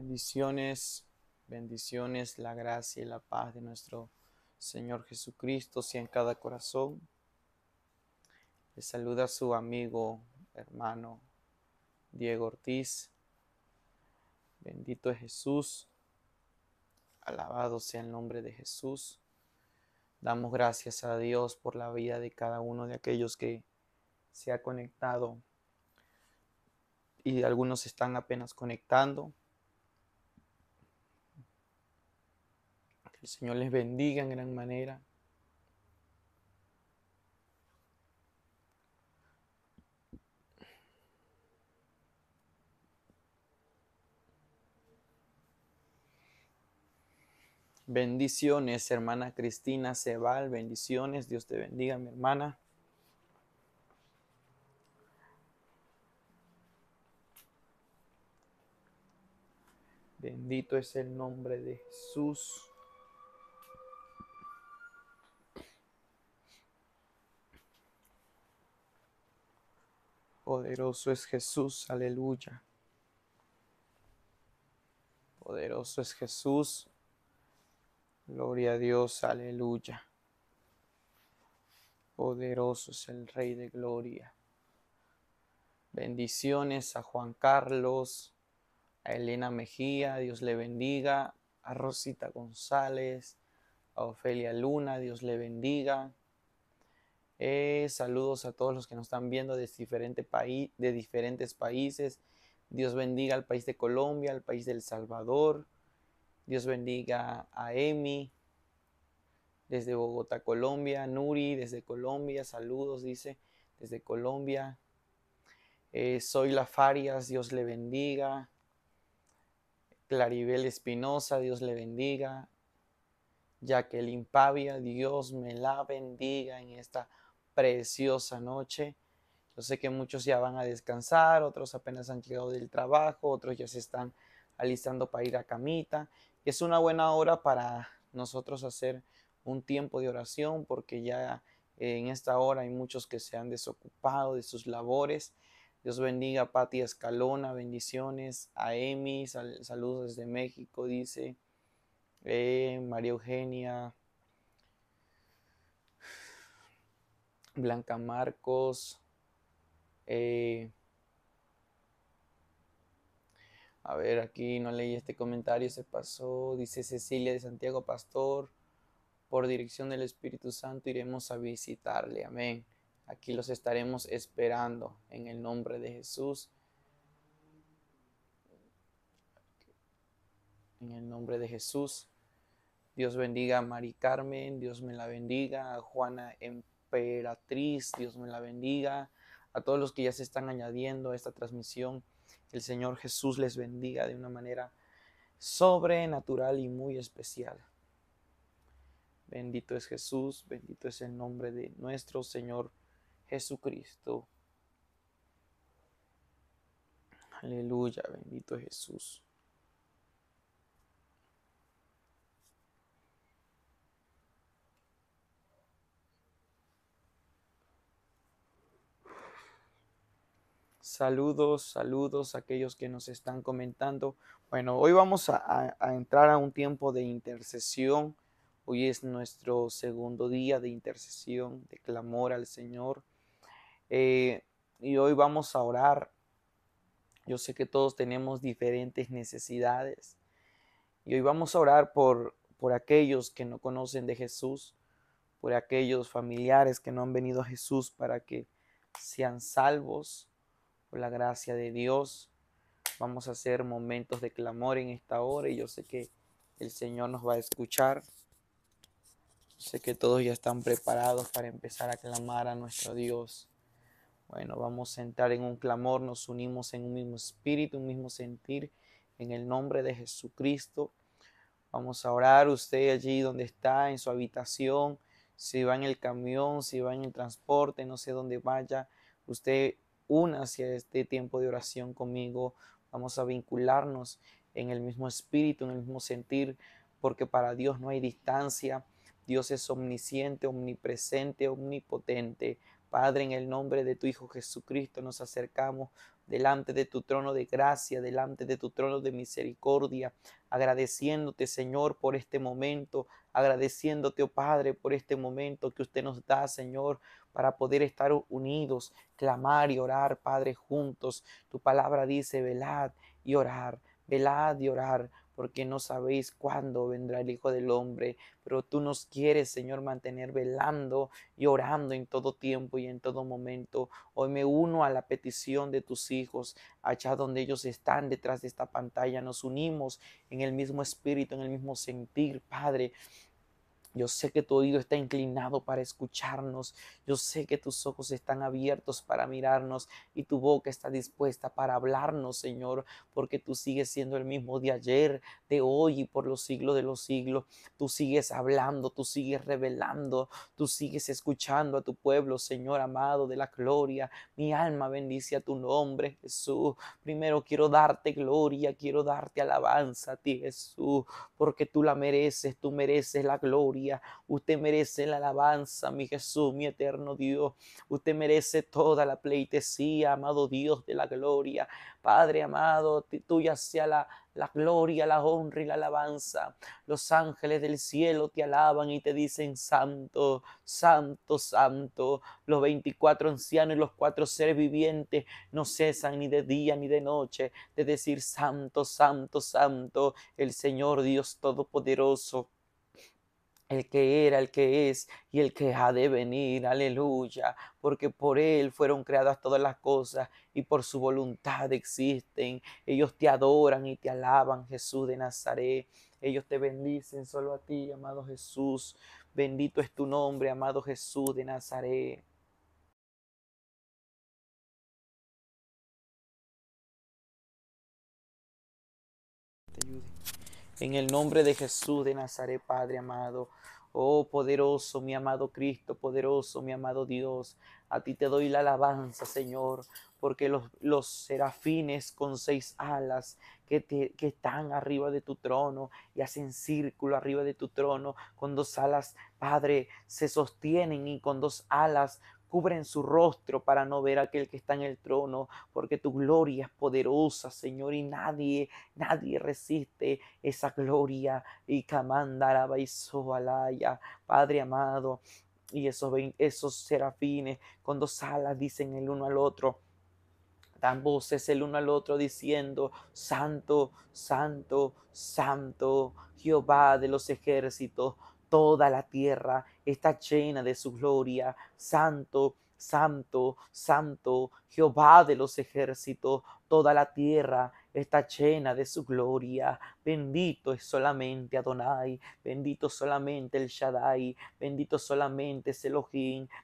Bendiciones, bendiciones, la gracia y la paz de nuestro Señor Jesucristo sea en cada corazón. Le saluda su amigo, hermano Diego Ortiz. Bendito es Jesús. Alabado sea el nombre de Jesús. Damos gracias a Dios por la vida de cada uno de aquellos que se ha conectado y algunos están apenas conectando. el Señor les bendiga en gran manera. Bendiciones, hermana Cristina Cebal. Bendiciones. Dios te bendiga, mi hermana. Bendito es el nombre de Jesús. Poderoso es Jesús, aleluya. Poderoso es Jesús. Gloria a Dios, aleluya. Poderoso es el Rey de Gloria. Bendiciones a Juan Carlos, a Elena Mejía, Dios le bendiga, a Rosita González, a Ofelia Luna, Dios le bendiga. Eh, saludos a todos los que nos están viendo de, diferentes países. Dios bendiga al país de Colombia, al país del Salvador. Dios bendiga a Emi desde Bogotá, Colombia. Nuri desde Colombia, saludos, dice, desde Colombia. soy eh, La Farias, Dios le bendiga. Claribel Espinosa, Dios le bendiga. Jacqueline Pavia, Dios me la bendiga en esta preciosa noche. Yo sé que muchos ya van a descansar, otros apenas han llegado del trabajo, otros ya se están alistando para ir a camita. es una buena hora para nosotros hacer un tiempo de oración porque ya en esta hora hay muchos que se han desocupado de sus labores. Dios bendiga a Pati Escalona, bendiciones a Emi, saludos desde México, dice eh, María Eugenia, Blanca Marcos. Eh, a ver, aquí no leí este comentario, se pasó. Dice Cecilia de Santiago Pastor, por dirección del Espíritu Santo iremos a visitarle. Amén. Aquí los estaremos esperando en el nombre de Jesús. En el nombre de Jesús. Dios bendiga a Mari Carmen, Dios me la bendiga, a Juana M. Dios me la bendiga, a todos los que ya se están añadiendo a esta transmisión, el Señor Jesús les bendiga de una manera sobrenatural y muy especial. Bendito es Jesús, bendito es el nombre de nuestro Señor Jesucristo. Aleluya, bendito Jesús. Saludos, saludos a aquellos que nos están comentando. Bueno, hoy vamos a, entrar a un tiempo de intercesión. Hoy es nuestro segundo día de intercesión, de clamor al Señor. Eh, y hoy vamos a orar. Yo sé que todos tenemos diferentes necesidades. Y hoy vamos a orar por, por aquellos que no conocen de Jesús, por aquellos familiares que no han venido a Jesús para que sean salvos por la gracia de Dios. Vamos a hacer momentos de clamor en esta hora y yo sé que el Señor nos va a escuchar. Sé que todos ya están preparados para empezar a clamar a nuestro Dios. Bueno, vamos a entrar en un clamor, nos unimos en un mismo espíritu, un mismo sentir, en el nombre de Jesucristo. Vamos a orar usted allí donde está, en su habitación, si va en el camión, si va en el transporte, no sé dónde vaya. Usted una a este tiempo de oración conmigo, vamos a vincularnos en el mismo espíritu, en el mismo sentir, porque para Dios no hay distancia, Dios es omnisciente, omnipresente, omnipotente. Padre, en el nombre de tu Hijo Jesucristo nos acercamos delante de tu trono de gracia, delante de tu trono de misericordia, agradeciéndote Señor por este momento, agradeciéndote, oh Padre, por este momento que usted nos da, Señor, para poder estar unidos, clamar y orar, Padre, juntos. Tu palabra dice, velad y orar, velad y orar porque no sabéis cuándo vendrá el Hijo del Hombre, pero tú nos quieres, Señor, mantener velando y orando en todo tiempo y en todo momento. Hoy me uno a la petición de tus hijos, allá donde ellos están detrás de esta pantalla, nos unimos en el mismo espíritu, en el mismo sentir, Padre. Yo sé que tu oído está inclinado para escucharnos. Yo sé que tus ojos están abiertos para mirarnos y tu boca está dispuesta para hablarnos, Señor, porque tú sigues siendo el mismo de ayer, de hoy y por los siglos de los siglos. Tú sigues hablando, tú sigues revelando, tú sigues escuchando a tu pueblo, Señor amado de la gloria. Mi alma bendice a tu nombre, Jesús. Primero quiero darte gloria, quiero darte alabanza a ti, Jesús, porque tú la mereces, tú mereces la gloria Usted merece la alabanza, mi Jesús, mi eterno Dios. Usted merece toda la pleitesía, amado Dios de la gloria. Padre amado, tuya sea la, la gloria, la honra y la alabanza. Los ángeles del cielo te alaban y te dicen, Santo, Santo, Santo. Los veinticuatro ancianos y los cuatro seres vivientes no cesan ni de día ni de noche de decir, Santo, Santo, Santo, el Señor Dios Todopoderoso el que era, el que es y el que ha de venir. Aleluya. Porque por Él fueron creadas todas las cosas y por su voluntad existen. Ellos te adoran y te alaban, Jesús de Nazaret. Ellos te bendicen solo a ti, amado Jesús. Bendito es tu nombre, amado Jesús de Nazaret. En el nombre de Jesús de Nazaret, Padre amado. Oh poderoso, mi amado Cristo, poderoso, mi amado Dios. A ti te doy la alabanza, Señor, porque los, serafines con seis alas que, que, están arriba de tu trono y hacen círculo arriba de tu trono, con dos alas, Padre, se sostienen y con dos alas Cubren su rostro para no ver a aquel que está en el trono, porque tu gloria es poderosa, Señor, y nadie, nadie resiste esa gloria. Y alaya, Padre amado, y esos, esos serafines con dos alas dicen el uno al otro dan voces el uno al otro diciendo, Santo, Santo, Santo, Jehová de los ejércitos, toda la tierra está llena de su gloria. Santo, santo, santo, Jehová de los ejércitos, toda la tierra está llena de su gloria. Bendito es solamente Adonai, bendito solamente el Shaddai, bendito solamente es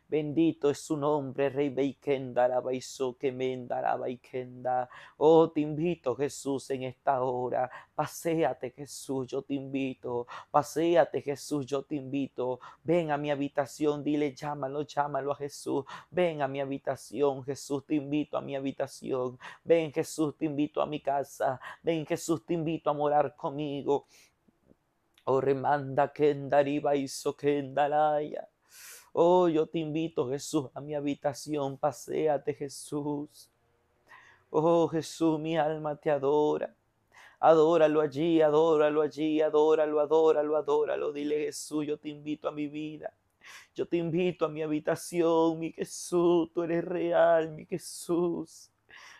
bendito es su nombre, Rey Beikenda, Kemenda, Oh, te invito Jesús en esta hora, paséate Jesús, yo te invito, paséate Jesús, yo te invito, ven a mi habitación, dile, llámalo, llámalo a Jesús, ven a mi habitación, Jesús, te invito a mi habitación, ven Jesús, te invito a mi casa, Ven Jesús, te invito a morar conmigo. Oh, remanda kendariba hizo kendalaya. Oh, yo te invito, Jesús, a mi habitación. Paseate, Jesús. Oh, Jesús, mi alma te adora. Adóralo allí, adóralo allí, adóralo, adóralo, adóralo. Dile, Jesús, yo te invito a mi vida. Yo te invito a mi habitación, mi Jesús. Tú eres real, mi Jesús.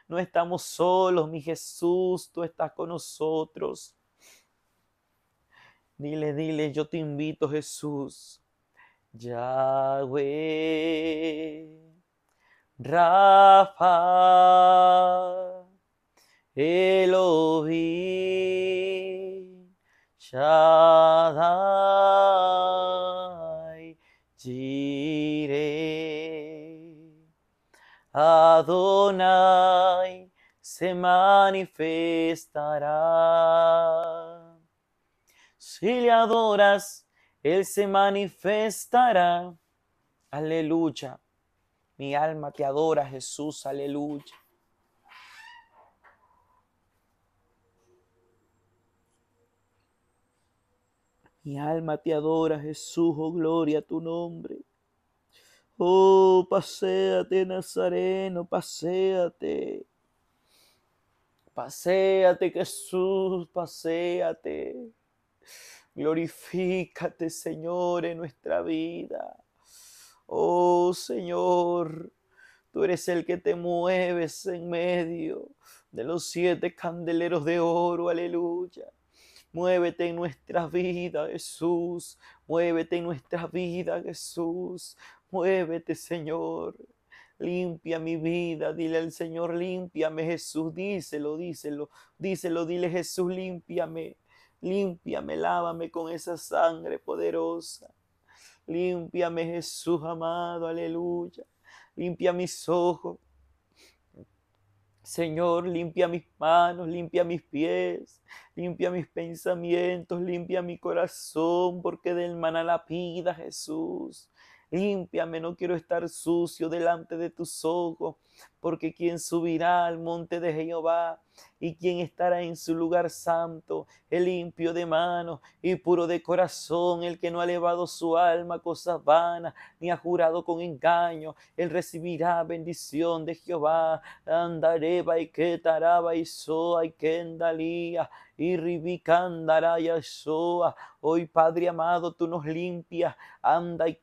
No estamos solos, mi Jesús, tú estás con nosotros. Dile, dile, yo te invito, Jesús. Yahweh, Rafa, Elohim, Shaddai, Adonai se manifestará. Si le adoras, Él se manifestará. Aleluya. Mi alma te adora, Jesús. Aleluya. Mi alma te adora, Jesús. Oh, gloria a tu nombre. Oh, paséate, Nazareno, paséate. Paséate, Jesús, paséate. Glorifícate, Señor, en nuestra vida. Oh, Señor, tú eres el que te mueves en medio de los siete candeleros de oro. Aleluya. Muévete en nuestra vida, Jesús. Muévete en nuestra vida, Jesús. Muévete, Señor. Limpia mi vida, dile al Señor, límpiame, Jesús, díselo, díselo, díselo, dile Jesús, límpiame, límpiame, lávame con esa sangre poderosa. Límpiame, Jesús amado, aleluya. Limpia mis ojos. Señor, limpia mis manos, limpia mis pies, limpia mis pensamientos, limpia mi corazón, porque del maná la pida, Jesús. Límpiame, no quiero estar sucio delante de tus ojos porque quien subirá al monte de Jehová y quien estará en su lugar santo, el limpio de manos y puro de corazón, el que no ha elevado su alma a cosas vanas, ni ha jurado con engaño, él recibirá bendición de Jehová. Andareba y que y soa y kendalía y ribicandará y soa. Hoy Padre amado, tú nos limpias, anda y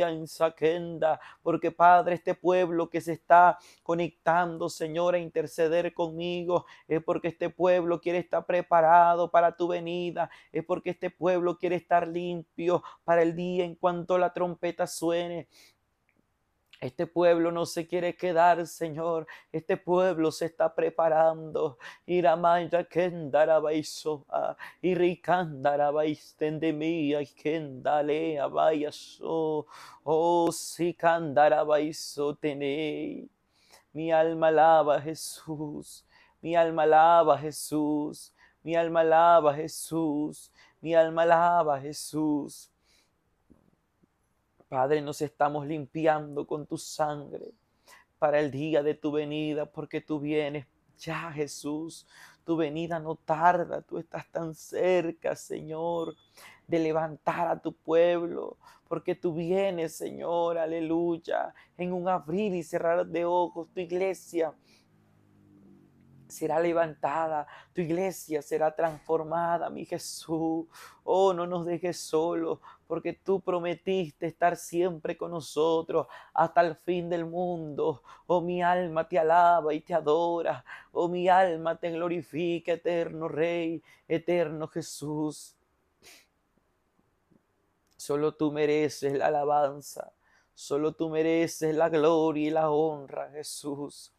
en saquenda, porque Padre, este pueblo que se está conectando, Señor, a interceder conmigo. Es porque este pueblo quiere estar preparado para tu venida. Es porque este pueblo quiere estar limpio para el día en cuanto la trompeta suene. Este pueblo no se quiere quedar, Señor. Este pueblo se está preparando. oh si candarabaiso tenéis mi alma alaba Jesús, mi alma alaba Jesús, mi alma alaba Jesús, mi alma alaba Jesús. Padre, nos estamos limpiando con tu sangre para el día de tu venida, porque tú vienes ya, Jesús. Tu venida no tarda, tú estás tan cerca, Señor, de levantar a tu pueblo porque tú vienes, Señor, aleluya, en un abrir y cerrar de ojos, tu iglesia será levantada, tu iglesia será transformada, mi Jesús. Oh, no nos dejes solos, porque tú prometiste estar siempre con nosotros hasta el fin del mundo. Oh, mi alma te alaba y te adora. Oh, mi alma te glorifica, eterno Rey, eterno Jesús. Solo tú mereces la alabanza. Solo tú mereces la gloria y la honra, Jesús.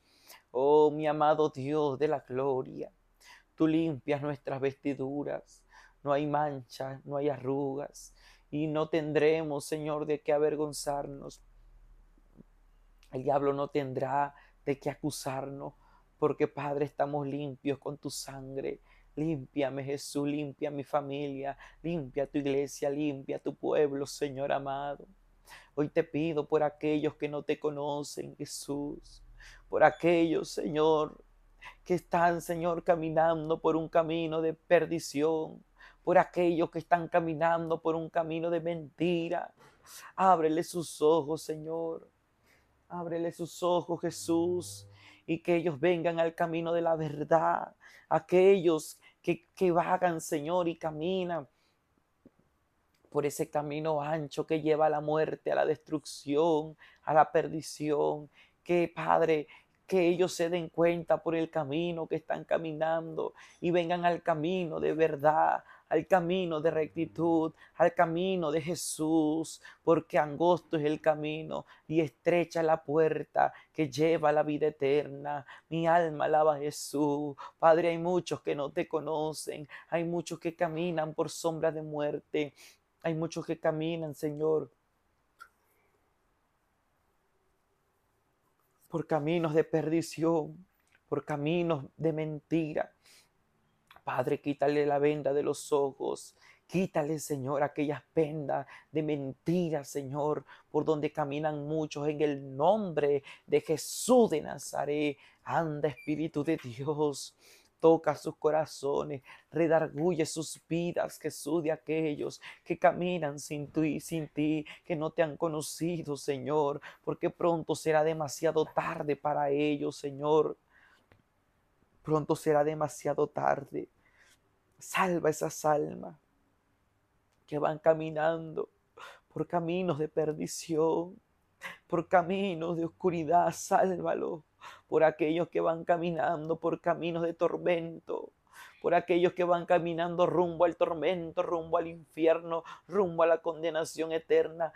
Oh, mi amado Dios de la gloria. Tú limpias nuestras vestiduras. No hay manchas, no hay arrugas. Y no tendremos, Señor, de qué avergonzarnos. El diablo no tendrá de qué acusarnos, porque Padre estamos limpios con tu sangre Límpiame Jesús, limpia mi familia, limpia tu iglesia, limpia tu pueblo, Señor amado. Hoy te pido por aquellos que no te conocen, Jesús, por aquellos, Señor, que están, Señor, caminando por un camino de perdición, por aquellos que están caminando por un camino de mentira. Ábrele sus ojos, Señor. Ábrele sus ojos, Jesús, y que ellos vengan al camino de la verdad. Aquellos que, vagan, Señor, y caminan por ese camino ancho que lleva a la muerte, a la destrucción, a la perdición. Que, Padre, que ellos se den cuenta por el camino que están caminando y vengan al camino de verdad, al camino de rectitud, al camino de Jesús, porque angosto es el camino y estrecha la puerta que lleva a la vida eterna. Mi alma alaba a Jesús. Padre, hay muchos que no te conocen, hay muchos que caminan por sombra de muerte, hay muchos que caminan, Señor. por caminos de perdición, por caminos de mentira, Padre, quítale la venda de los ojos. Quítale, Señor, aquellas vendas de mentiras, Señor, por donde caminan muchos. En el nombre de Jesús de Nazaret, anda Espíritu de Dios toca sus corazones, redarguye sus vidas, Jesús, de aquellos que caminan sin ti, sin ti, que no te han conocido, Señor, porque pronto será demasiado tarde para ellos, Señor. Pronto será demasiado tarde. Salva esas almas que van caminando por caminos de perdición, por caminos de oscuridad. Sálvalo por aquellos que van caminando por caminos de tormento por aquellos que van caminando rumbo al tormento, rumbo al infierno, rumbo a la condenación eterna.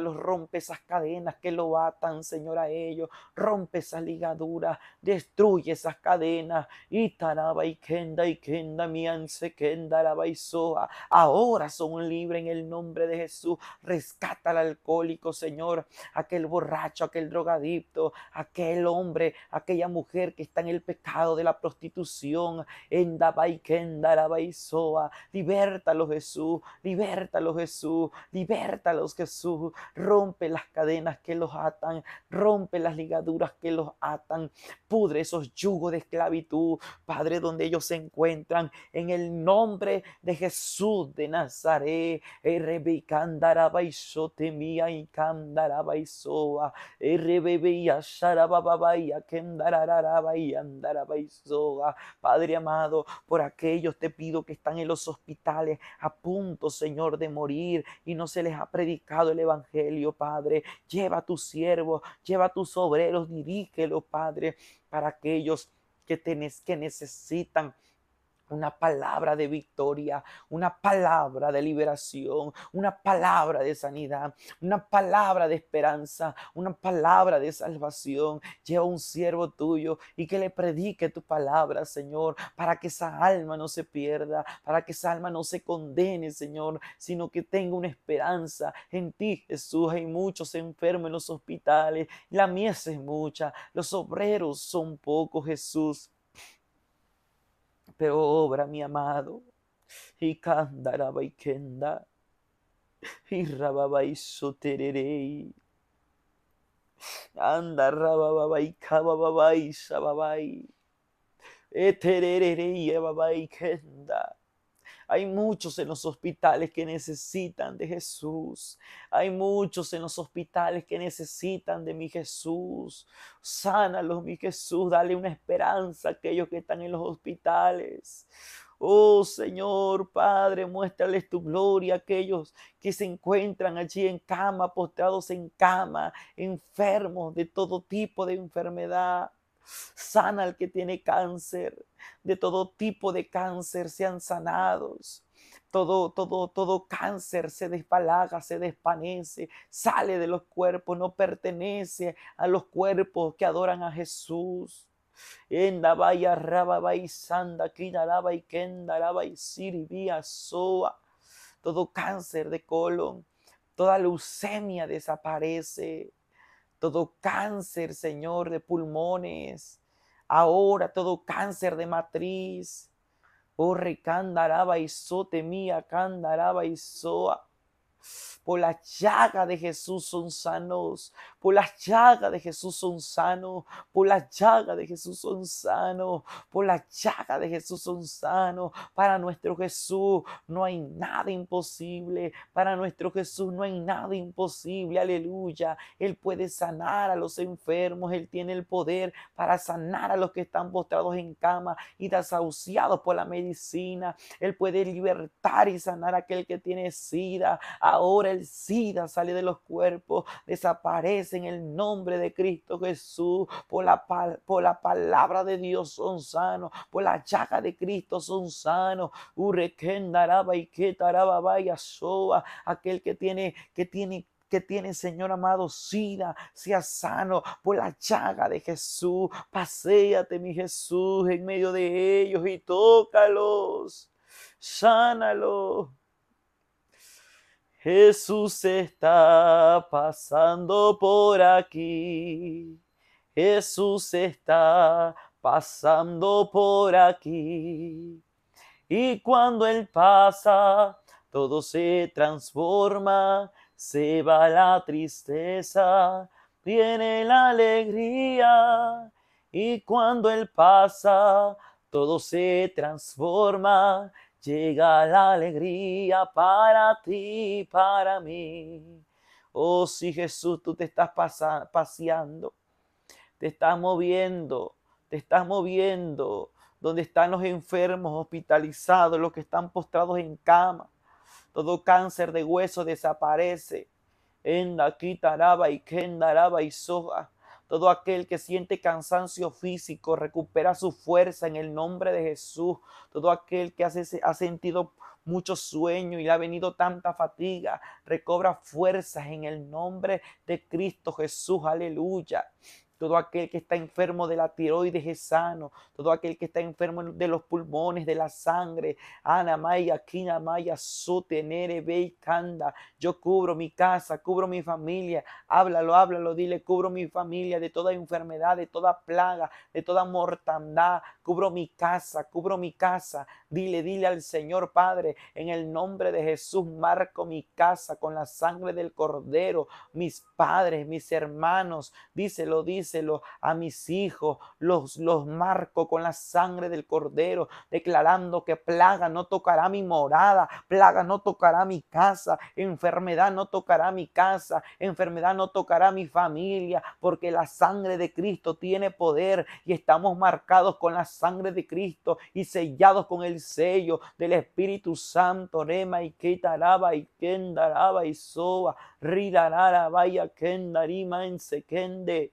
los rompe esas cadenas que lo atan, Señor, a ellos. Rompe esa ligadura. destruye esas cadenas. Y taraba y kenda y kenda, mianse kenda, soa. Ahora son libres en el nombre de Jesús. Rescata al alcohólico, Señor, aquel borracho, aquel drogadicto, aquel hombre, aquella mujer que está en el pecado de la prostitución, en Libertalo los Jesús. los Jesús. los Jesús. Rompe las cadenas que los atan. Rompe las ligaduras que los atan. Pudre esos yugos de esclavitud, Padre, donde ellos se encuentran. En el nombre de Jesús de Nazaret. temía y candarabaisoa. bababaya, sharabababaya, andaraba andarabaisoa. Padre amado, por aquellos, te pido, que están en los hospitales a punto, Señor, de morir y no se les ha predicado el Evangelio, Padre. Lleva a tus siervos, lleva a tus obreros, dirígelos, Padre, para aquellos que, tenés, que necesitan una palabra de victoria, una palabra de liberación, una palabra de sanidad, una palabra de esperanza, una palabra de salvación. Lleva un siervo tuyo y que le predique tu palabra, Señor, para que esa alma no se pierda, para que esa alma no se condene, Señor, sino que tenga una esperanza en ti, Jesús. Hay muchos enfermos en los hospitales, la mies es mucha, los obreros son pocos, Jesús pero obra mi amado, y candaraba y kenda, y rababa y sotererei, anda rababa y cababa y sababai, etererei y kenda. Hay muchos en los hospitales que necesitan de Jesús. Hay muchos en los hospitales que necesitan de mi Jesús. Sánalos, mi Jesús. Dale una esperanza a aquellos que están en los hospitales. Oh Señor Padre, muéstrales tu gloria a aquellos que se encuentran allí en cama, postrados en cama, enfermos de todo tipo de enfermedad sana al que tiene cáncer, de todo tipo de cáncer sean sanados. Todo, todo, todo cáncer se despalaga, se despanece, sale de los cuerpos, no pertenece a los cuerpos que adoran a Jesús. En la vaya raba y sanda, y y Todo cáncer de colon, toda leucemia desaparece todo cáncer, Señor, de pulmones, ahora todo cáncer de matriz. Oh, recandaraba y so, mía, candaraba y soa. Por la llaga de Jesús son sanos. Por la llaga de Jesús son sanos. Por la llaga de Jesús son sanos. Por la llaga de Jesús son sanos. Para nuestro Jesús no hay nada imposible. Para nuestro Jesús no hay nada imposible. Aleluya. Él puede sanar a los enfermos. Él tiene el poder para sanar a los que están postrados en cama y desahuciados por la medicina. Él puede libertar y sanar a aquel que tiene sida. Ahora el SIDA sale de los cuerpos, desaparece en el nombre de Cristo Jesús. Por la, por la palabra de Dios son sanos, por la llaga de Cristo son sanos. Aquel que tiene, que tiene que tiene, Señor amado, sida, sea sano por la chaga de Jesús. Paseate, mi Jesús, en medio de ellos y tócalos, sánalos. Jesús está pasando por aquí. Jesús está pasando por aquí. Y cuando Él pasa, todo se transforma, se va la tristeza, viene la alegría. Y cuando Él pasa, todo se transforma, Llega la alegría para ti, para mí. Oh, si Jesús, tú te estás paseando, te estás moviendo, te estás moviendo, donde están los enfermos hospitalizados, los que están postrados en cama. Todo cáncer de hueso desaparece. En la quitaraba y quendaraba y soja. Todo aquel que siente cansancio físico recupera su fuerza en el nombre de Jesús. Todo aquel que ha sentido mucho sueño y le ha venido tanta fatiga, recobra fuerzas en el nombre de Cristo Jesús. Aleluya todo aquel que está enfermo de la tiroides es sano, todo aquel que está enfermo de los pulmones, de la sangre, Anamaya, Kinamaya, Sotenere, Beikanda, yo cubro mi casa, cubro mi familia, háblalo, háblalo, dile, cubro mi familia de toda enfermedad, de toda plaga, de toda mortandad, cubro mi casa, cubro mi casa, dile, dile al Señor Padre, en el nombre de Jesús, marco mi casa con la sangre del Cordero, mis padres, mis hermanos, díselo, dice a mis hijos, los, los marco con la sangre del cordero, declarando que plaga no tocará mi morada, plaga no tocará mi casa, enfermedad no tocará mi casa, enfermedad no tocará mi familia, porque la sangre de Cristo tiene poder y estamos marcados con la sangre de Cristo y sellados con el sello del Espíritu Santo, rema y lava y kendaraba y soba, la vaya en sequende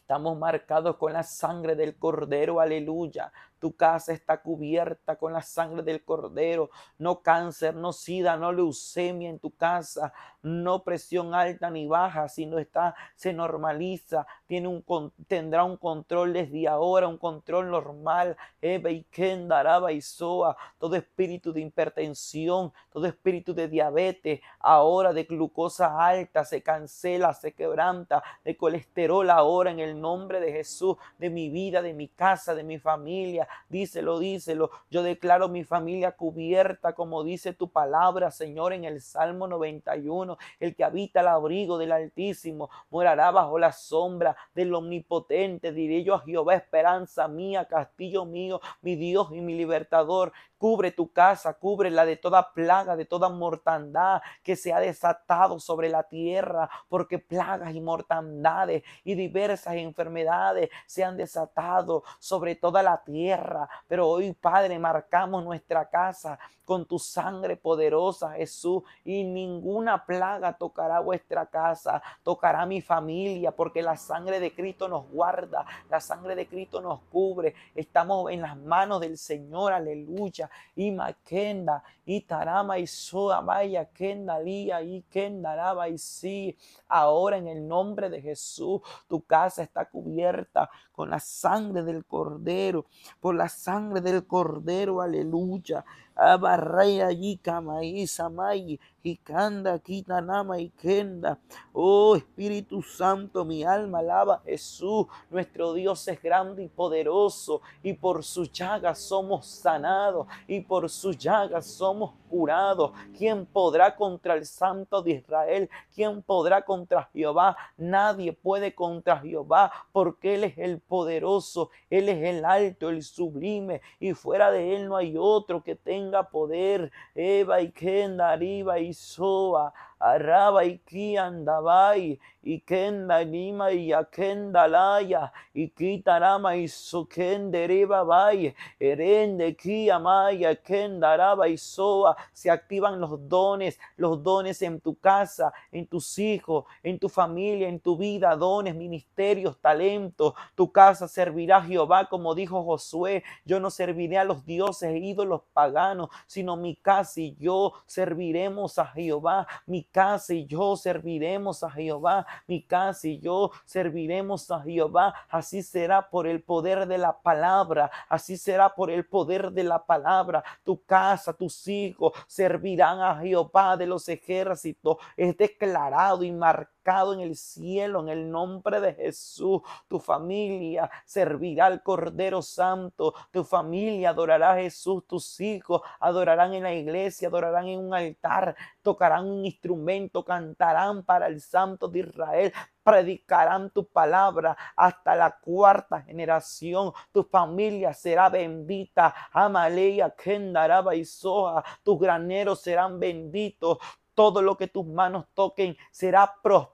Estamos marcados con la sangre del Cordero, aleluya. Tu casa está cubierta con la sangre del cordero. No cáncer, no sida, no leucemia en tu casa. No presión alta ni baja, sino está, se normaliza. Tiene un, tendrá un control desde ahora, un control normal. Eve y y Todo espíritu de hipertensión, todo espíritu de diabetes, ahora de glucosa alta, se cancela, se quebranta. De colesterol ahora en el nombre de Jesús, de mi vida, de mi casa, de mi familia, díselo, díselo. Yo declaro mi familia cubierta, como dice tu palabra, Señor, en el Salmo 91. El que habita el abrigo del Altísimo morará bajo la sombra del Omnipotente. Diré yo a Jehová, esperanza mía, castillo mío, mi Dios y mi libertador. Cubre tu casa, cúbrela de toda plaga, de toda mortandad que se ha desatado sobre la tierra, porque plagas y mortandades y diversas enfermedades se han desatado sobre toda la tierra. Pero hoy, Padre, marcamos nuestra casa con tu sangre poderosa, Jesús, y ninguna plaga tocará vuestra casa, tocará mi familia, porque la sangre de Cristo nos guarda, la sangre de Cristo nos cubre. Estamos en las manos del Señor, aleluya maquenda y Tarama y sodamaya, kenda lía y raba y sí. Ahora en el nombre de Jesús, tu casa está cubierta con la sangre del cordero, por la sangre del cordero, aleluya abarraya samay, isamay, nama kitanama kenda Oh Espíritu Santo, mi alma alaba a Jesús. Nuestro Dios es grande y poderoso, y por su llaga somos sanados, y por su llaga somos curados. ¿Quién podrá contra el Santo de Israel? ¿Quién podrá contra Jehová? Nadie puede contra Jehová, porque Él es el poderoso, Él es el alto, el sublime, y fuera de Él no hay otro que tenga tenga poder. Eva y Kendariba y Soa araba y qui andaba y kenda lima y akenda laya y kitarama y sokende reba bay erende kiamaya amaya kenda raba y soa se activan los dones los dones en tu casa en tus hijos en tu familia en tu vida dones ministerios talentos tu casa servirá a Jehová como dijo Josué yo no serviré a los dioses e ídolos paganos sino mi casa y yo serviremos a Jehová mi casa y yo serviremos a Jehová, mi casa y yo serviremos a Jehová. Así será por el poder de la palabra, así será por el poder de la palabra. Tu casa, tus hijos servirán a Jehová de los ejércitos. Es declarado y marcado en el cielo, en el nombre de Jesús. Tu familia servirá al Cordero Santo. Tu familia adorará a Jesús. Tus hijos adorarán en la iglesia, adorarán en un altar tocarán un instrumento, cantarán para el Santo de Israel, predicarán tu palabra hasta la cuarta generación. Tu familia será bendita. Amaleya, Kendaraba y Soa, tus graneros serán benditos. Todo lo que tus manos toquen será prosperado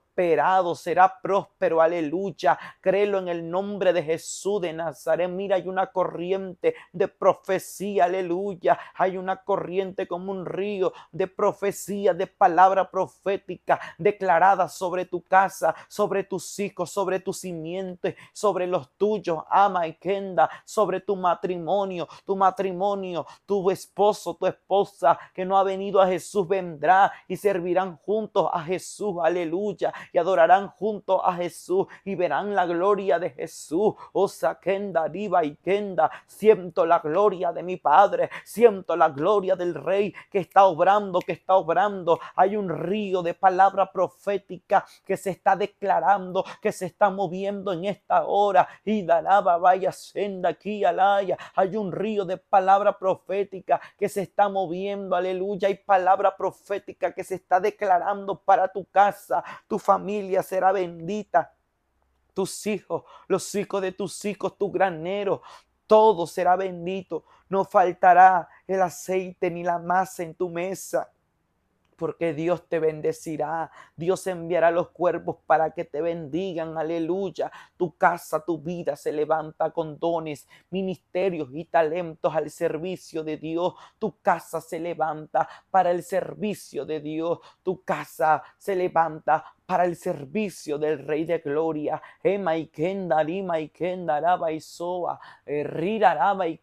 será próspero, aleluya. Créelo en el nombre de Jesús de Nazaret. Mira, hay una corriente de profecía, aleluya. Hay una corriente como un río de profecía, de palabra profética declarada sobre tu casa, sobre tus hijos, sobre tus simientes, sobre los tuyos, ama y kenda, sobre tu matrimonio, tu matrimonio, tu esposo, tu esposa que no ha venido a Jesús vendrá y servirán juntos a Jesús, aleluya y adorarán junto a Jesús y verán la gloria de Jesús. osa oh, Kenda, Diva y Kenda, siento la gloria de mi Padre, siento la gloria del Rey que está obrando, que está obrando. Hay un río de palabra profética que se está declarando, que se está moviendo en esta hora. Y daraba vaya senda aquí alaya. Hay un río de palabra profética que se está moviendo, aleluya. Hay palabra profética que se está declarando para tu casa, tu familia familia será bendita. Tus hijos, los hijos de tus hijos, tu granero, todo será bendito. No faltará el aceite ni la masa en tu mesa. Porque Dios te bendecirá. Dios enviará los cuerpos para que te bendigan. Aleluya. Tu casa, tu vida se levanta con dones, ministerios y talentos al servicio de Dios. Tu casa se levanta para el servicio de Dios. Tu casa se levanta para el servicio del Rey de Gloria. Ema y kenda, lima y kenda, y soa, eh, y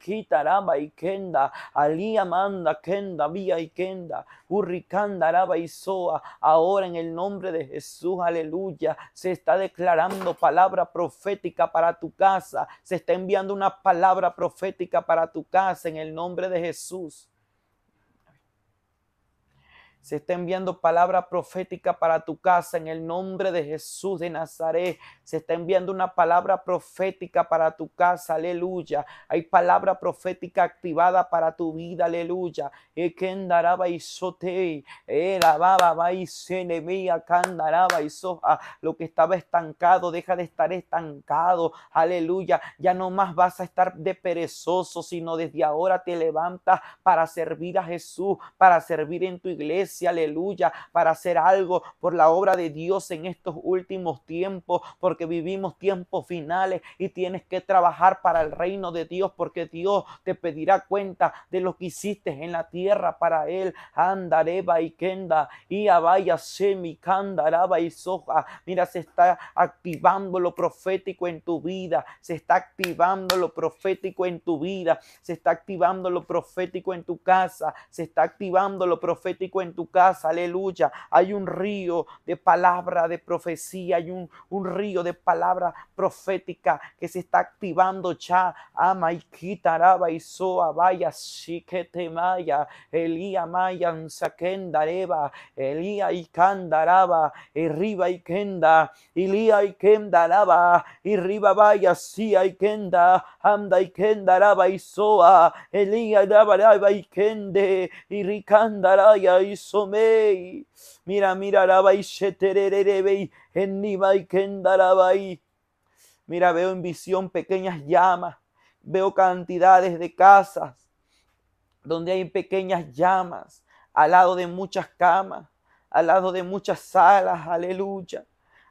y kenda, alía manda kenda, vía y kenda, raba y soa. Ahora en el nombre de Jesús, aleluya, se está declarando palabra profética para tu casa, se está enviando una palabra profética para tu casa en el nombre de Jesús. Se está enviando palabra profética para tu casa en el nombre de Jesús de Nazaret. Se está enviando una palabra profética para tu casa, aleluya. Hay palabra profética activada para tu vida, aleluya. y y Lo que estaba estancado, deja de estar estancado, aleluya. Ya no más vas a estar de perezoso, sino desde ahora te levantas para servir a Jesús, para servir en tu iglesia aleluya, para hacer algo por la obra de Dios en estos últimos tiempos, porque vivimos tiempos finales y tienes que trabajar para el reino de Dios, porque Dios te pedirá cuenta de lo que hiciste en la tierra para Él. Andareba y Kenda, y Abaya Semi, Candaraba y Soja. Mira, se está activando lo profético en tu vida, se está activando lo profético en tu vida, se está activando lo profético en tu casa, se está activando lo profético en tu casa, aleluya. Hay un río de palabra de profecía, hay un, un río de palabra profética que se está activando ya. Ama y quitaraba y soa, vaya, te maya, elía mayan saquendareba, elía y candaraba, riba y kenda, Elía y kendaraba, y riba vaya, si hay kenda, anda y kendaraba y soa, elía y y kende, y ricandaraya y Mira, mira, Mira, veo en visión pequeñas llamas, veo cantidades de casas donde hay pequeñas llamas, al lado de muchas camas, al lado de muchas salas, aleluya.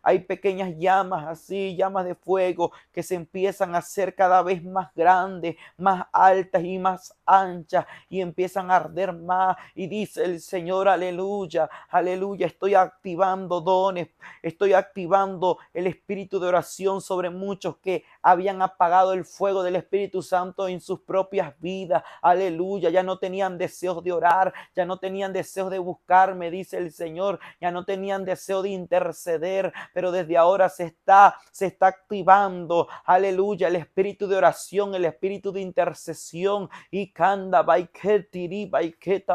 Hay pequeñas llamas así, llamas de fuego que se empiezan a hacer cada vez más grandes, más altas y más anchas y empiezan a arder más. Y dice el Señor, aleluya, aleluya, estoy activando dones, estoy activando el espíritu de oración sobre muchos que habían apagado el fuego del Espíritu Santo en sus propias vidas. Aleluya, ya no tenían deseos de orar, ya no tenían deseos de buscarme, dice el Señor, ya no tenían deseo de interceder, pero desde ahora se está, se está activando, aleluya, el espíritu de oración, el espíritu de intercesión, y canda, y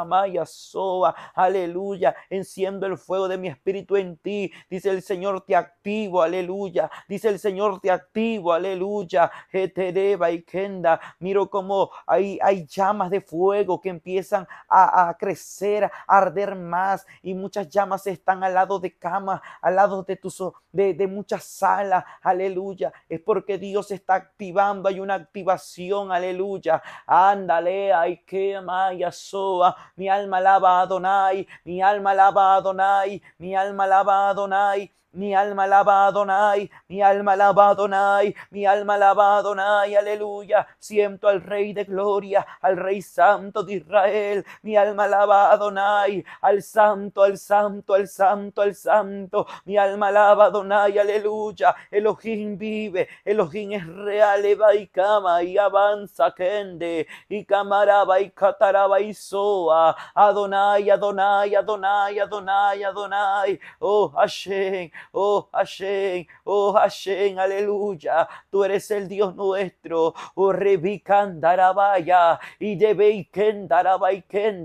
maya soa, aleluya, enciendo el fuego de mi espíritu en ti, dice el Señor, te activo, aleluya, dice el Señor, te activo, aleluya aleluya, etereba y Kenda, miro como hay, hay llamas de fuego que empiezan a, crecer, a arder más, y muchas llamas están al lado de cama, al lado de tus de, de muchas salas, aleluya, es porque Dios está activando, hay una activación, aleluya, ándale, ay quema y soa, mi alma lava a Adonai, mi alma lava a Adonai, mi alma lava a Adonai, mi alma alaba Adonai, mi alma alaba Adonai, mi alma alaba Adonai, aleluya. Siento al Rey de Gloria, al Rey Santo de Israel, mi alma alaba Adonai, al Santo, al Santo, al Santo, al Santo. Mi alma alaba Adonai, aleluya. Elohim vive, Elohim es real, Eva y cama y avanza Kende y camaraba y cataraba y soa. Adonai, Adonai, Adonai, Adonai, Adonai. Oh Hashem. Oh Hashem, oh Hashem, aleluya. Tú eres el Dios nuestro. Oh Rebikandarabaya y Debeikendarabaiken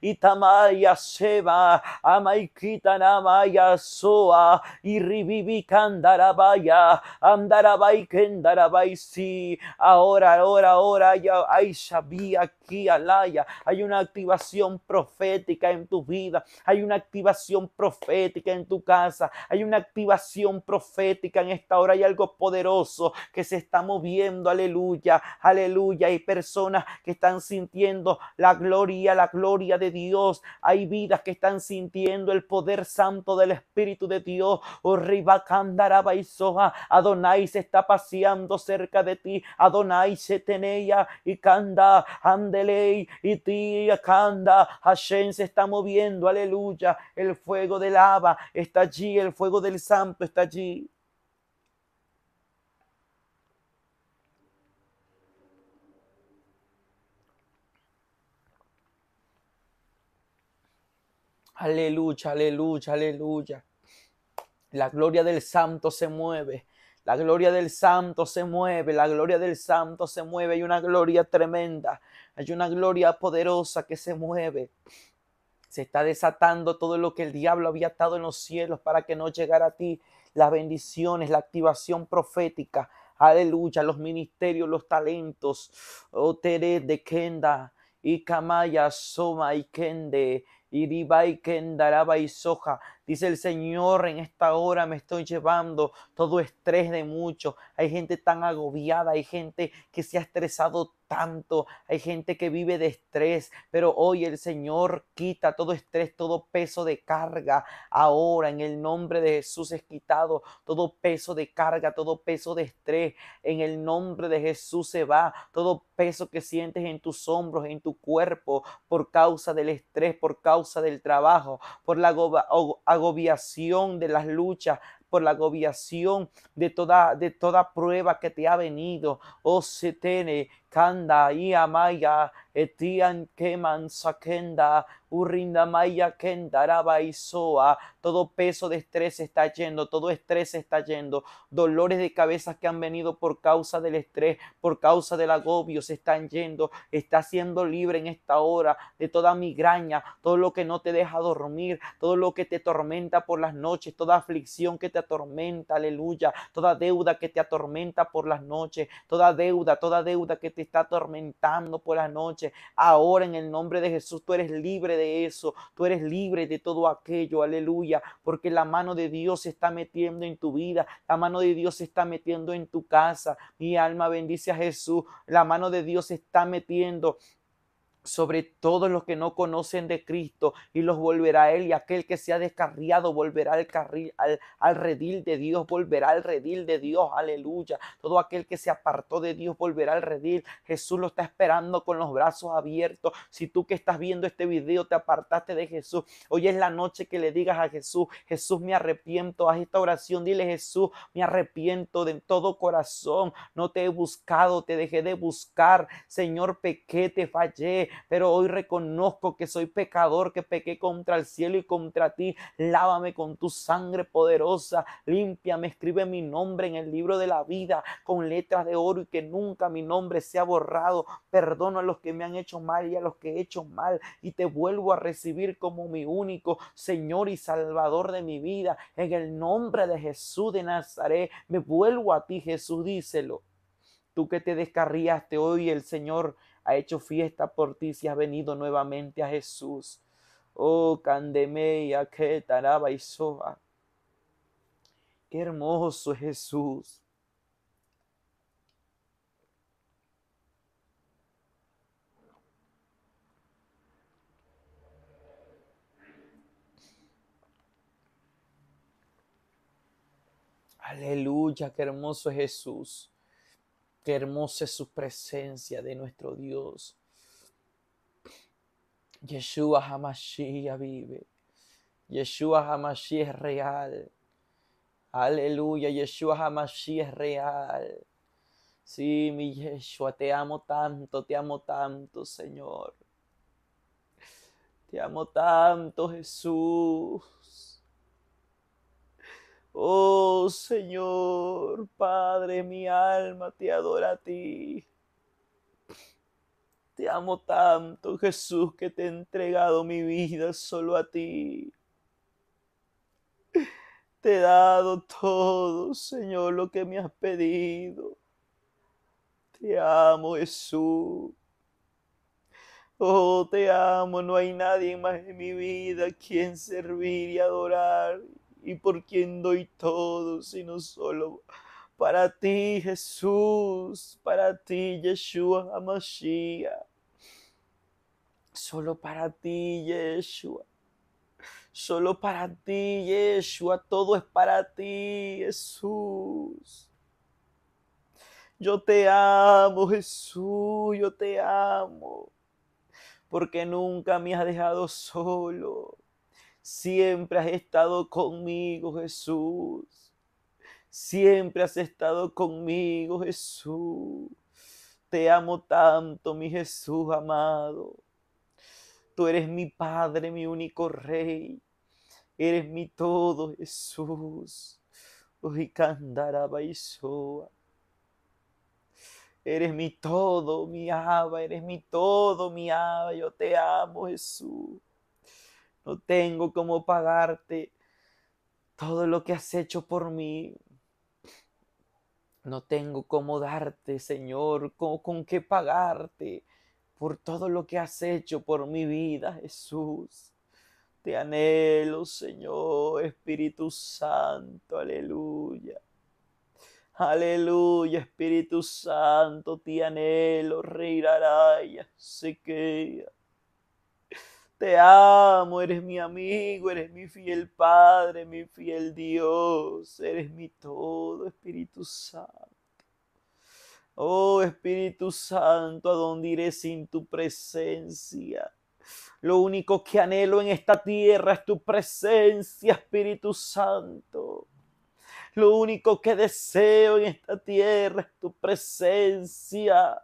y Tamaya Seba, Amaikitanamaya Soa, y Ribibikandarabaya, Amdarabaiken si Ahora, ahora, ahora, ya, ay, sabía que Alaya. Hay una activación profética en tu vida. Hay una activación profética en tu casa. Hay una activación profética en esta hora. Hay algo poderoso que se está moviendo. Aleluya, aleluya. Hay personas que están sintiendo la gloria, la gloria de Dios. Hay vidas que están sintiendo el poder santo del Espíritu de Dios. y oh, soja Adonai se está paseando cerca de ti. Adonai se teneya y canda ande ley y tía Kanda. Hashem se está moviendo, aleluya. El fuego del lava está allí, el fuego del santo está allí. Aleluya, aleluya, aleluya. La gloria del santo se mueve. La gloria del santo se mueve. La gloria del santo se mueve. y una gloria tremenda. Hay una gloria poderosa que se mueve. Se está desatando todo lo que el diablo había atado en los cielos para que no llegara a ti. Las bendiciones, la activación profética. Aleluya, los ministerios, los talentos. O oh, de Kenda y Kamaya Soma y Kende. kenda Kendaraba y Soja. Dice el Señor, en esta hora me estoy llevando todo estrés de mucho. Hay gente tan agobiada, hay gente que se ha estresado tanto, hay gente que vive de estrés, pero hoy el Señor quita todo estrés, todo peso de carga. Ahora en el nombre de Jesús es quitado todo peso de carga, todo peso de estrés. En el nombre de Jesús se va todo peso que sientes en tus hombros, en tu cuerpo, por causa del estrés, por causa del trabajo, por la agobiación de las luchas, por la agobiación de toda, de toda prueba que te ha venido. Oh, se tiene Kanda Amaya Etian Keman Sakenda Urrinda Maya y Soa Todo peso de estrés está yendo, todo estrés está yendo. Dolores de cabeza que han venido por causa del estrés, por causa del agobio, se están yendo. Está siendo libre en esta hora de toda migraña, todo lo que no te deja dormir, todo lo que te tormenta por las noches, toda aflicción que te atormenta, aleluya, toda deuda que te atormenta por las noches, toda deuda, toda deuda que te está atormentando por la noche. Ahora en el nombre de Jesús tú eres libre de eso, tú eres libre de todo aquello, aleluya, porque la mano de Dios se está metiendo en tu vida, la mano de Dios se está metiendo en tu casa. Mi alma bendice a Jesús, la mano de Dios se está metiendo sobre todos los que no conocen de Cristo y los volverá a Él y aquel que se ha descarriado volverá al carril, al, redil de Dios, volverá al redil de Dios, aleluya. Todo aquel que se apartó de Dios volverá al redil. Jesús lo está esperando con los brazos abiertos. Si tú que estás viendo este video te apartaste de Jesús, hoy es la noche que le digas a Jesús, Jesús me arrepiento, haz esta oración, dile Jesús, me arrepiento de todo corazón, no te he buscado, te dejé de buscar, Señor, pequé, te fallé pero hoy reconozco que soy pecador, que pequé contra el cielo y contra ti. Lávame con tu sangre poderosa, me escribe mi nombre en el libro de la vida con letras de oro y que nunca mi nombre sea borrado. Perdono a los que me han hecho mal y a los que he hecho mal y te vuelvo a recibir como mi único Señor y Salvador de mi vida. En el nombre de Jesús de Nazaret, me vuelvo a ti, Jesús, díselo. Tú que te descarriaste hoy, el Señor ha hecho fiesta por ti si has venido nuevamente a Jesús. Oh, Candemeya, que taraba y soba. Qué hermoso Jesús. Aleluya, qué hermoso Jesús. Qué hermosa es su presencia de nuestro Dios. Yeshua Hamashia vive. Yeshua Hamashia es real. Aleluya, Yeshua Hamashia es real. Sí, mi Yeshua, te amo tanto, te amo tanto, Señor. Te amo tanto, Jesús. Oh Señor, Padre, mi alma te adora a ti. Te amo tanto, Jesús, que te he entregado mi vida solo a ti. Te he dado todo, Señor, lo que me has pedido. Te amo, Jesús. Oh, te amo, no hay nadie más en mi vida quien servir y adorar y por quien doy todo, sino solo para ti, Jesús, para ti, Yeshua HaMashiach. Solo para ti, Yeshua. Solo para ti, Yeshua. Todo es para ti, Jesús. Yo te amo, Jesús. Yo te amo. Porque nunca me has dejado solo. Siempre has estado conmigo, Jesús. Siempre has estado conmigo, Jesús. Te amo tanto, mi Jesús amado. Tú eres mi Padre, mi único Rey. Eres mi todo, Jesús. Eres mi todo, mi aba eres mi todo, mi aba Yo te amo, Jesús no tengo cómo pagarte todo lo que has hecho por mí. No tengo cómo darte, Señor, con, con qué pagarte por todo lo que has hecho por mi vida, Jesús. Te anhelo, Señor, Espíritu Santo, aleluya. Aleluya, Espíritu Santo, te anhelo, reiraraya, se que te amo, eres mi amigo, eres mi fiel Padre, mi fiel Dios, eres mi todo, Espíritu Santo. Oh Espíritu Santo, ¿a dónde iré sin tu presencia? Lo único que anhelo en esta tierra es tu presencia, Espíritu Santo. Lo único que deseo en esta tierra es tu presencia.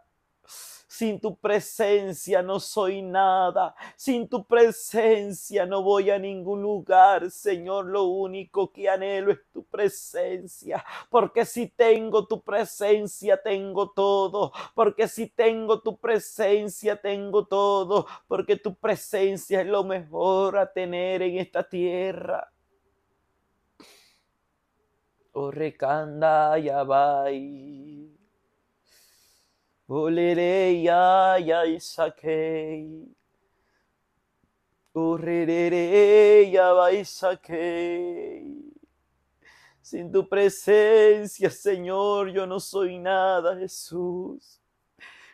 Sin tu presencia no soy nada. Sin tu presencia no voy a ningún lugar. Señor, lo único que anhelo es tu presencia. Porque si tengo tu presencia, tengo todo. Porque si tengo tu presencia, tengo todo. Porque tu presencia es lo mejor a tener en esta tierra. Oh recanda yabai. Oleré ya ya saqué, y ya va Sin tu presencia, Señor, yo no soy nada, Jesús.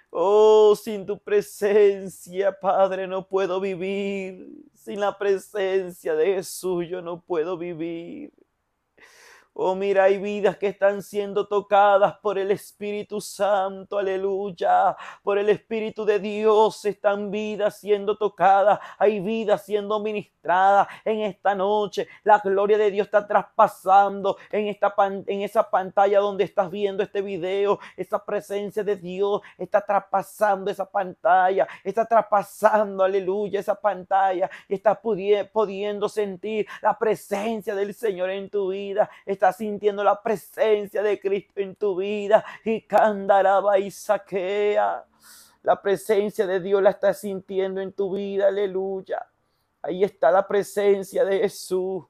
Oh, sin tu presencia, Padre, no puedo vivir. Sin la presencia de Jesús, yo no puedo vivir. Oh, mira, hay vidas que están siendo tocadas por el Espíritu Santo, aleluya. Por el Espíritu de Dios están vidas siendo tocadas, hay vidas siendo ministradas en esta noche. La gloria de Dios está traspasando en, esta en esa pantalla donde estás viendo este video. Esa presencia de Dios está traspasando esa pantalla, está traspasando, aleluya, esa pantalla y estás pudiendo sentir la presencia del Señor en tu vida. Está sintiendo la presencia de Cristo en tu vida y candaraba y saquea. La presencia de Dios la está sintiendo en tu vida, aleluya. Ahí está la presencia de Jesús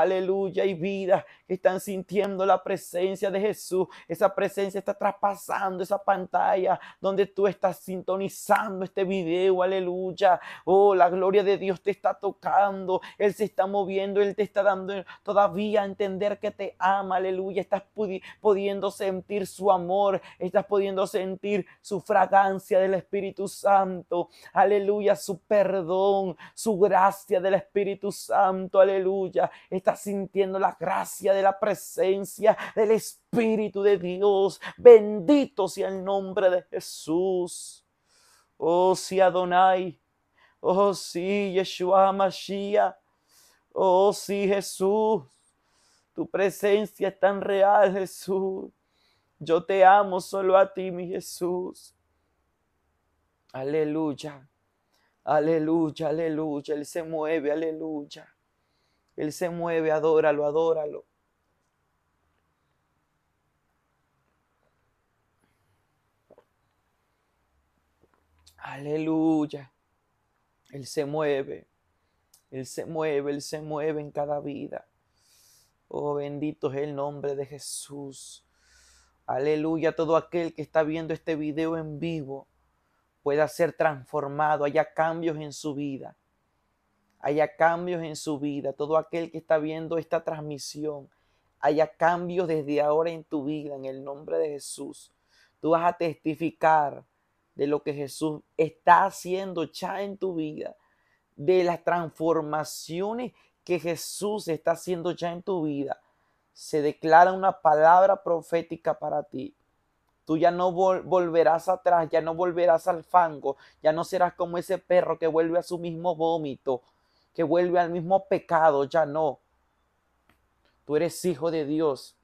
aleluya, y vida que están sintiendo la presencia de Jesús. Esa presencia está traspasando esa pantalla donde tú estás sintonizando este video, aleluya. Oh, la gloria de Dios te está tocando, Él se está moviendo, Él te está dando todavía a entender que te ama, aleluya. Estás pudiendo sentir su amor, estás pudiendo sentir su fragancia del Espíritu Santo, aleluya, su perdón, su gracia del Espíritu Santo, aleluya. Estás sintiendo la gracia de la presencia del Espíritu de Dios. Bendito sea el nombre de Jesús. Oh, si Adonai. Oh, si Yeshua Mashiach. Oh, si Jesús. Tu presencia es tan real, Jesús. Yo te amo solo a ti, mi Jesús. Aleluya. Aleluya, aleluya. Él se mueve, aleluya. Él se mueve, adóralo, adóralo. Aleluya. Él se mueve. Él se mueve, Él se mueve en cada vida. Oh, bendito es el nombre de Jesús. Aleluya, todo aquel que está viendo este video en vivo pueda ser transformado, haya cambios en su vida haya cambios en su vida, todo aquel que está viendo esta transmisión, haya cambios desde ahora en tu vida, en el nombre de Jesús. Tú vas a testificar de lo que Jesús está haciendo ya en tu vida, de las transformaciones que Jesús está haciendo ya en tu vida. Se declara una palabra profética para ti. Tú ya no volverás atrás, ya no volverás al fango, ya no serás como ese perro que vuelve a su mismo vómito que vuelve al mismo pecado, ya no. Tú eres hijo de Dios.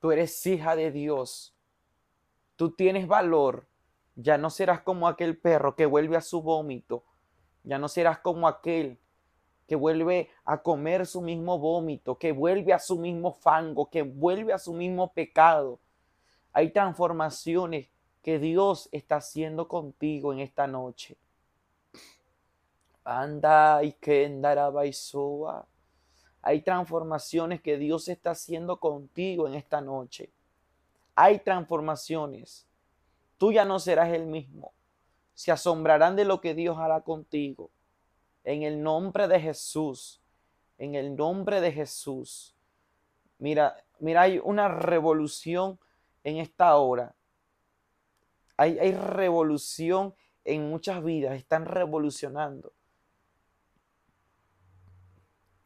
Tú eres hija de Dios. Tú tienes valor. Ya no serás como aquel perro que vuelve a su vómito. Ya no serás como aquel que vuelve a comer su mismo vómito, que vuelve a su mismo fango, que vuelve a su mismo pecado. Hay transformaciones que Dios está haciendo contigo en esta noche. Anda y que Hay transformaciones que Dios está haciendo contigo en esta noche. Hay transformaciones. Tú ya no serás el mismo. Se asombrarán de lo que Dios hará contigo. En el nombre de Jesús. En el nombre de Jesús. Mira, mira, hay una revolución en esta hora. Hay, revolución en muchas vidas, están revolucionando.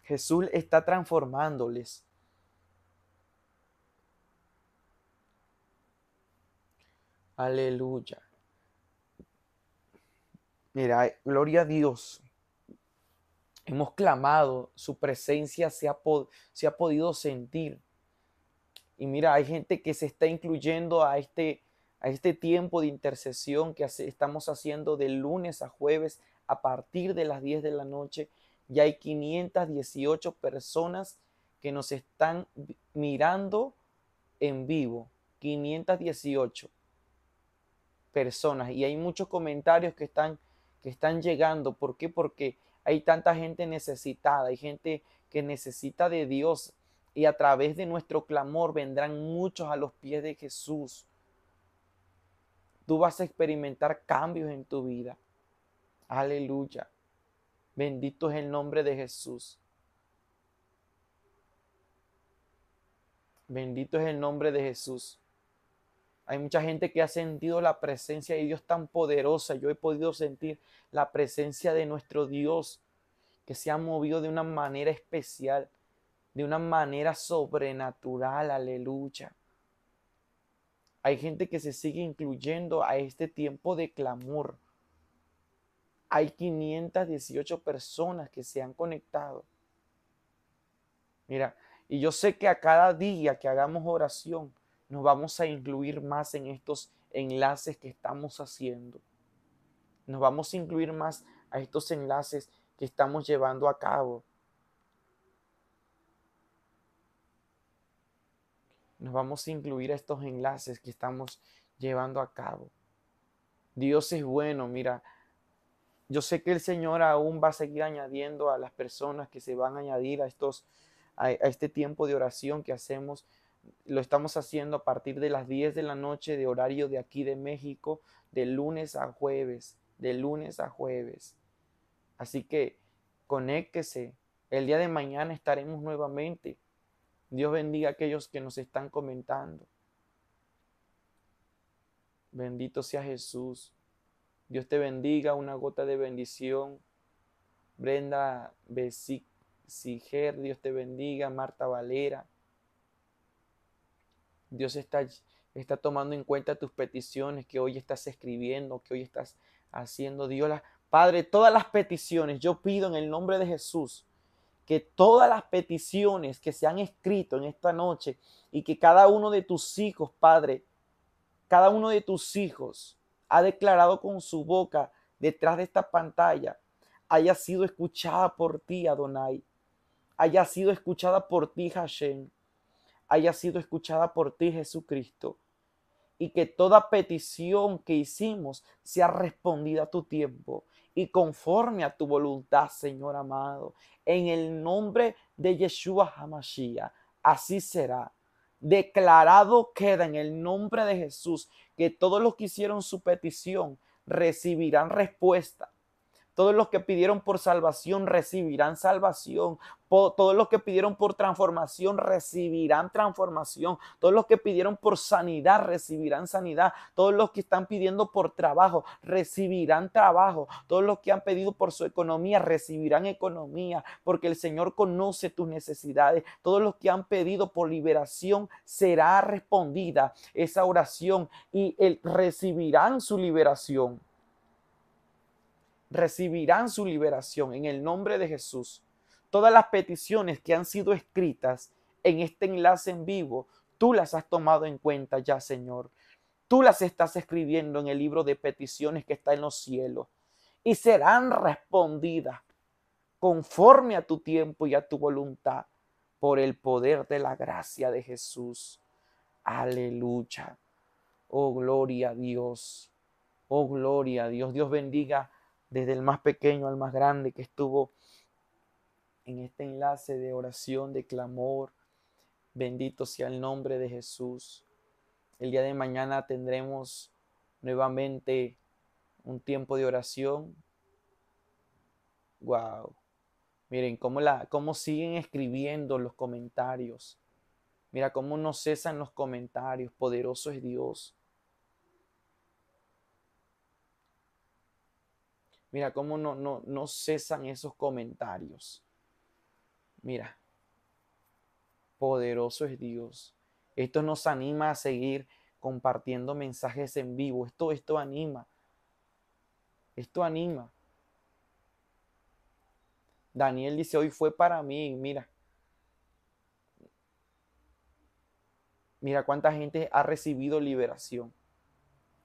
Jesús está transformándoles. Aleluya. Mira, eh, gloria a Dios. Hemos clamado, su presencia se ha podido sentir. Y mira, hay gente que se está incluyendo a este, a este tiempo de intercesión que estamos haciendo de lunes a jueves a partir de las 10 de la noche. Ya hay 518 personas que nos están mirando en vivo. 518 personas. Y hay muchos comentarios que están, que están llegando. ¿Por qué? Porque hay tanta gente necesitada. Hay gente que necesita de Dios. Y a través de nuestro clamor vendrán muchos a los pies de Jesús. Tú vas a experimentar cambios en tu vida. Aleluya. Bendito es el nombre de Jesús. Bendito es el nombre de Jesús. Hay mucha gente que ha sentido la presencia de Dios tan poderosa. Yo he podido sentir la presencia de nuestro Dios que se ha movido de una manera especial, de una manera sobrenatural. Aleluya. Hay gente que se sigue incluyendo a este tiempo de clamor. Hay 518 personas que se han conectado. Mira, y yo sé que a cada día que hagamos oración, nos vamos a incluir más en estos enlaces que estamos haciendo. Nos vamos a incluir más a estos enlaces que estamos llevando a cabo. nos vamos a incluir a estos enlaces que estamos llevando a cabo. Dios es bueno, mira, yo sé que el Señor aún va a seguir añadiendo a las personas que se van a añadir a estos a, este tiempo de oración que hacemos. Lo estamos haciendo a partir de las 10 de la noche de horario de aquí de México, de lunes a jueves, de lunes a jueves. Así que conéctese. El día de mañana estaremos nuevamente Dios bendiga a aquellos que nos están comentando. Bendito sea Jesús. Dios te bendiga, una gota de bendición. Brenda Besiger, Dios te bendiga. Marta Valera. Dios está, está tomando en cuenta tus peticiones que hoy estás escribiendo, que hoy estás haciendo. Dios Padre, todas las peticiones yo pido en el nombre de Jesús que todas las peticiones que se han escrito en esta noche y que cada uno de tus hijos, Padre, cada uno de tus hijos ha declarado con su boca detrás de esta pantalla, haya sido escuchada por ti, Adonai, haya sido escuchada por ti, Hashem, haya sido escuchada por ti, Jesucristo, y que toda petición que hicimos sea respondida a tu tiempo y conforme a tu voluntad, Señor amado. En el nombre de Yeshua Hamashiach, así será. Declarado queda en el nombre de Jesús que todos los que hicieron su petición recibirán respuesta todos los que pidieron por salvación recibirán salvación. todos los que pidieron por transformación recibirán transformación. Todos los que pidieron por sanidad recibirán sanidad. Todos los que están pidiendo por trabajo recibirán trabajo. Todos los que han pedido por su economía recibirán economía, porque el Señor conoce tus necesidades. Todos los que han pedido por liberación será respondida esa oración y recibirán su liberación recibirán su liberación en el nombre de Jesús. Todas las peticiones que han sido escritas en este enlace en vivo, tú las has tomado en cuenta ya, Señor. Tú las estás escribiendo en el libro de peticiones que está en los cielos y serán respondidas conforme a tu tiempo y a tu voluntad por el poder de la gracia de Jesús. Aleluya. Oh, gloria a Dios. Oh, gloria a Dios. Dios bendiga desde el más pequeño al más grande que estuvo en este enlace de oración, de clamor. Bendito sea el nombre de Jesús. El día de mañana tendremos nuevamente un tiempo de oración. Wow. Miren cómo, la, cómo siguen escribiendo los comentarios. Mira cómo no cesan los comentarios. Poderoso es Dios. Mira cómo no, no, no cesan esos comentarios. Mira, poderoso es Dios. Esto nos anima a seguir compartiendo mensajes en vivo. Esto, esto anima. Esto anima. Daniel dice, hoy fue para mí, mira. Mira cuánta gente ha recibido liberación.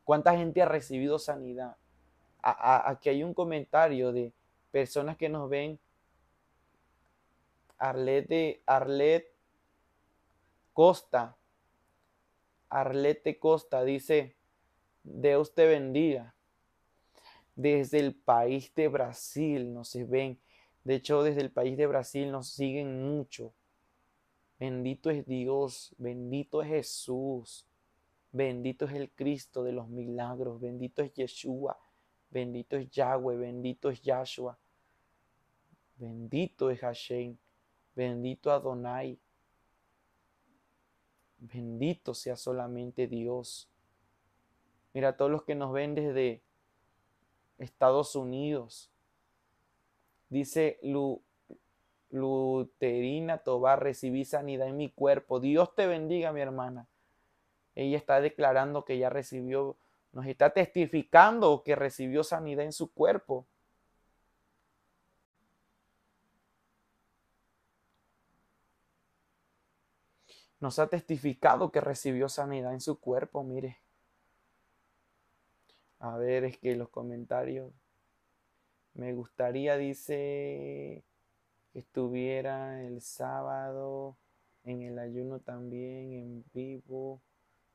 Cuánta gente ha recibido sanidad aquí hay un comentario de personas que nos ven. Arlette Arlet Costa. Arlette Costa dice, Dios te bendiga. Desde el país de Brasil nos ven. De hecho, desde el país de Brasil nos siguen mucho. Bendito es Dios, bendito es Jesús, bendito es el Cristo de los milagros, bendito es Yeshua, Bendito es Yahweh, bendito es Yahshua. Bendito es Hashem, bendito Adonai. Bendito sea solamente Dios. Mira, todos los que nos ven desde Estados Unidos. Dice Luterina Toba, recibí sanidad en mi cuerpo. Dios te bendiga, mi hermana. Ella está declarando que ya recibió nos está testificando que recibió sanidad en su cuerpo. Nos ha testificado que recibió sanidad en su cuerpo, mire. A ver, es que los comentarios. Me gustaría, dice, que estuviera el sábado en el ayuno también en vivo.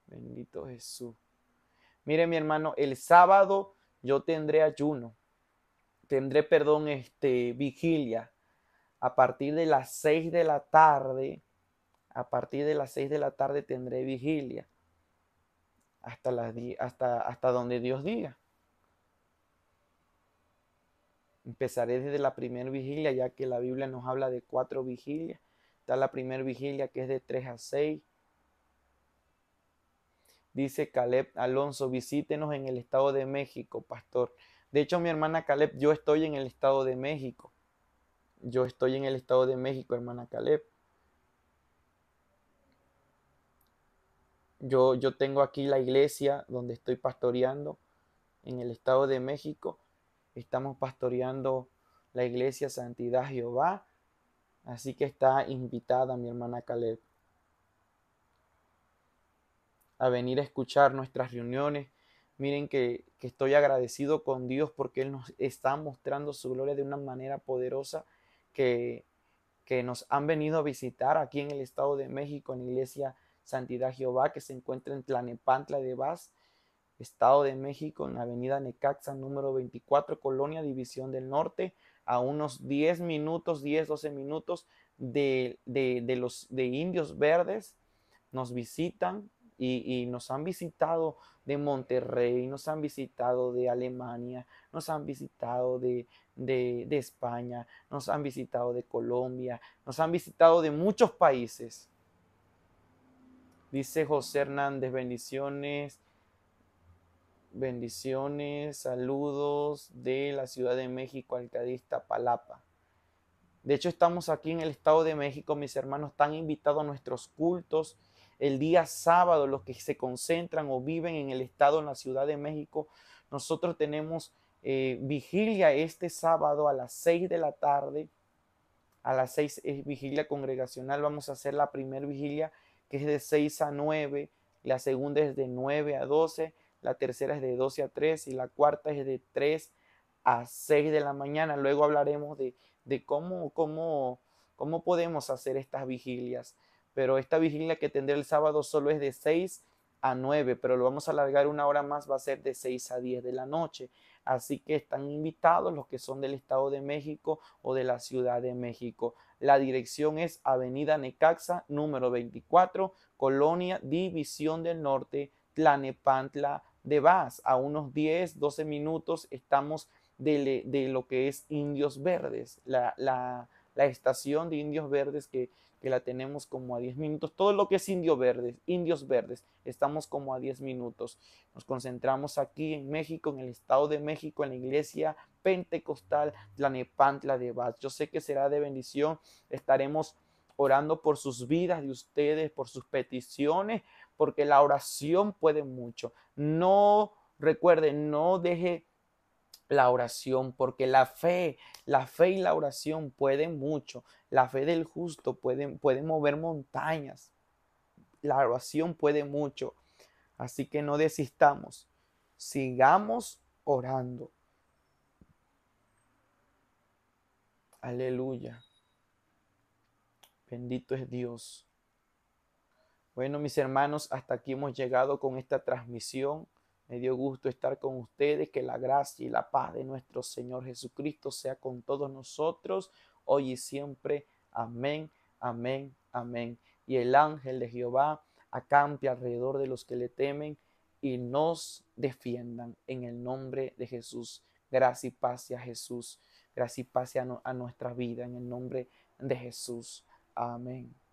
Bendito Jesús. Mire mi hermano, el sábado yo tendré ayuno, tendré, perdón, este, vigilia a partir de las seis de la tarde. A partir de las seis de la tarde tendré vigilia. Hasta, las, hasta, hasta donde Dios diga. Empezaré desde la primera vigilia, ya que la Biblia nos habla de cuatro vigilias. Está la primera vigilia que es de 3 a seis. Dice Caleb Alonso, visítenos en el Estado de México, pastor. De hecho, mi hermana Caleb, yo estoy en el Estado de México. Yo estoy en el Estado de México, hermana Caleb. Yo, yo tengo aquí la iglesia donde estoy pastoreando en el Estado de México. Estamos pastoreando la iglesia Santidad Jehová. Así que está invitada mi hermana Caleb a venir a escuchar nuestras reuniones. Miren que, estoy agradecido con Dios porque Él nos está mostrando su gloria de una manera poderosa que, nos han venido a visitar aquí en el Estado de México, en la Iglesia Santidad Jehová, que se encuentra en Tlanepantla de Vaz, Estado de México, en la Avenida Necaxa, número 24, Colonia División del Norte, a unos 10 minutos, 10, 12 minutos de, de, de los de Indios Verdes. Nos visitan, y, nos han visitado de Monterrey, nos han visitado de Alemania, nos han visitado de, de España, nos han visitado de Colombia, nos han visitado de muchos países. Dice José Hernández, bendiciones, bendiciones, saludos de la Ciudad de México, Alcadista, Palapa. De hecho, estamos aquí en el Estado de México, mis hermanos están invitados a nuestros cultos el día sábado, los que se concentran o viven en el estado, en la Ciudad de México, nosotros tenemos eh, vigilia este sábado a las 6 de la tarde. A las 6 es vigilia congregacional. Vamos a hacer la primera vigilia que es de 6 a 9. La segunda es de 9 a 12. La tercera es de 12 a 3. Y la cuarta es de 3 a 6 de la mañana. Luego hablaremos de, cómo, cómo, cómo podemos hacer estas vigilias pero esta vigilia que tendrá el sábado solo es de 6 a 9, pero lo vamos a alargar una hora más, va a ser de 6 a 10 de la noche. Así que están invitados los que son del Estado de México o de la Ciudad de México. La dirección es Avenida Necaxa, número 24, Colonia División del Norte, Tlanepantla de Vaz. A unos 10, 12 minutos estamos de, lo que es Indios Verdes, la estación de Indios Verdes que que la tenemos como a 10 minutos. Todo lo que es indio verde, indios verdes, estamos como a 10 minutos. Nos concentramos aquí en México, en el Estado de México, en la iglesia pentecostal nepantla de Vaz. Yo sé que será de bendición. Estaremos orando por sus vidas de ustedes, por sus peticiones, porque la oración puede mucho. No recuerden, no deje la oración, porque la fe, la fe y la oración pueden mucho. La fe del justo puede, mover montañas. La oración puede mucho. Así que no desistamos. Sigamos orando. Aleluya. Bendito es Dios. Bueno, mis hermanos, hasta aquí hemos llegado con esta transmisión. Me dio gusto estar con ustedes. Que la gracia y la paz de nuestro Señor Jesucristo sea con todos nosotros, hoy y siempre. Amén, amén, amén. Y el ángel de Jehová acampe alrededor de los que le temen y nos defiendan en el nombre de Jesús. Gracias y paz a Jesús. Gracias y paz a, a nuestra vida en el nombre de Jesús. Amén.